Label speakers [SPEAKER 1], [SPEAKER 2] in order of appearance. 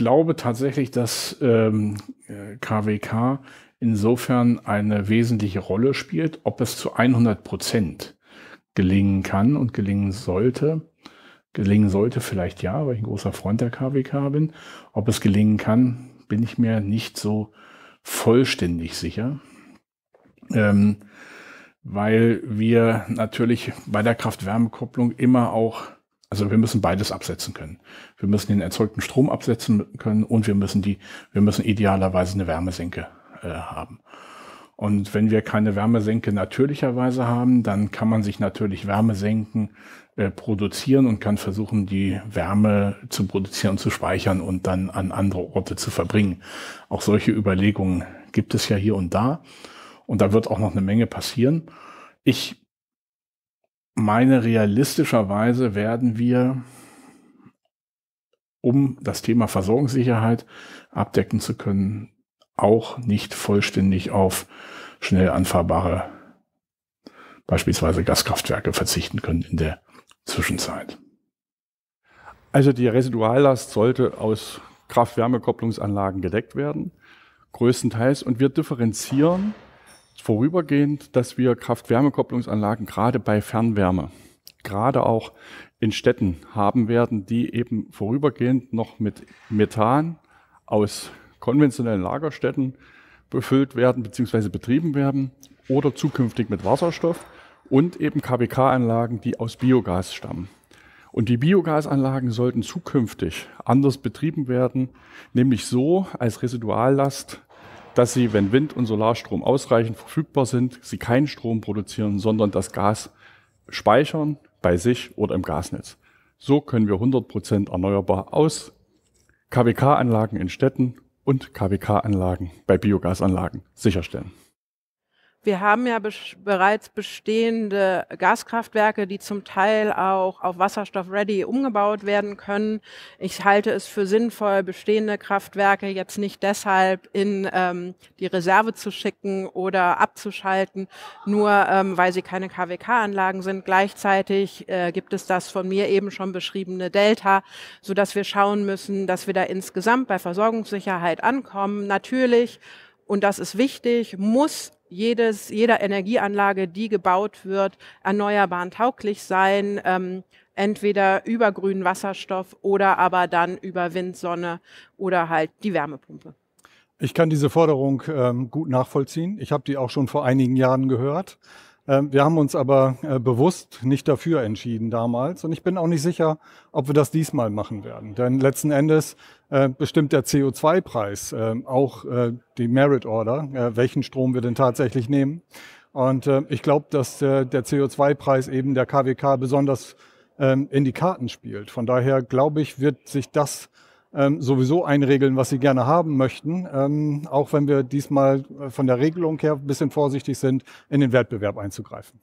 [SPEAKER 1] glaube tatsächlich, dass ähm, KWK insofern eine wesentliche Rolle spielt, ob es zu 100 Prozent gelingen kann und gelingen sollte. Gelingen sollte vielleicht ja, weil ich ein großer Freund der KWK bin. Ob es gelingen kann, bin ich mir nicht so vollständig sicher. Ähm, weil wir natürlich bei der Kraft-Wärme-Kopplung immer auch also wir müssen beides absetzen können. Wir müssen den erzeugten Strom absetzen können und wir müssen die, wir müssen idealerweise eine Wärmesenke äh, haben. Und wenn wir keine Wärmesenke natürlicherweise haben, dann kann man sich natürlich Wärmesenken äh, produzieren und kann versuchen, die Wärme zu produzieren zu speichern und dann an andere Orte zu verbringen. Auch solche Überlegungen gibt es ja hier und da. Und da wird auch noch eine Menge passieren. Ich meine, realistischerweise werden wir, um das Thema Versorgungssicherheit abdecken zu können, auch nicht vollständig auf schnell anfahrbare, beispielsweise Gaskraftwerke verzichten können in der Zwischenzeit.
[SPEAKER 2] Also die Residuallast sollte aus Kraft-Wärme-Kopplungsanlagen gedeckt werden, größtenteils. Und wir differenzieren vorübergehend, dass wir Kraft-Wärme-Kopplungsanlagen gerade bei Fernwärme, gerade auch in Städten haben werden, die eben vorübergehend noch mit Methan aus konventionellen Lagerstätten befüllt werden bzw. betrieben werden oder zukünftig mit Wasserstoff und eben KWK-Anlagen, die aus Biogas stammen. Und die Biogasanlagen sollten zukünftig anders betrieben werden, nämlich so als Residuallast dass sie, wenn Wind und Solarstrom ausreichend verfügbar sind, sie keinen Strom produzieren, sondern das Gas speichern bei sich oder im Gasnetz. So können wir 100% Prozent erneuerbar aus KWK-Anlagen in Städten und KWK-Anlagen bei Biogasanlagen sicherstellen.
[SPEAKER 3] Wir haben ja be bereits bestehende Gaskraftwerke, die zum Teil auch auf Wasserstoff-Ready umgebaut werden können. Ich halte es für sinnvoll, bestehende Kraftwerke jetzt nicht deshalb in ähm, die Reserve zu schicken oder abzuschalten, nur ähm, weil sie keine KWK-Anlagen sind. Gleichzeitig äh, gibt es das von mir eben schon beschriebene Delta, sodass wir schauen müssen, dass wir da insgesamt bei Versorgungssicherheit ankommen. Natürlich und das ist wichtig, muss jedes, jeder Energieanlage, die gebaut wird, erneuerbaren tauglich sein, ähm, entweder über grünen Wasserstoff oder aber dann über Wind, Sonne oder halt die Wärmepumpe.
[SPEAKER 4] Ich kann diese Forderung ähm, gut nachvollziehen. Ich habe die auch schon vor einigen Jahren gehört. Ähm, wir haben uns aber äh, bewusst nicht dafür entschieden damals und ich bin auch nicht sicher, ob wir das diesmal machen werden. Denn letzten Endes äh, bestimmt der CO2-Preis ähm, auch äh, die Merit Order, welchen Strom wir denn tatsächlich nehmen. Und ich glaube, dass der CO2-Preis eben der KWK besonders ähm, in die Karten spielt. Von daher glaube ich, wird sich das ähm, sowieso einregeln, was sie gerne haben möchten, ähm, auch wenn wir diesmal äh, von der Regelung her ein bisschen vorsichtig sind, in den Wettbewerb einzugreifen.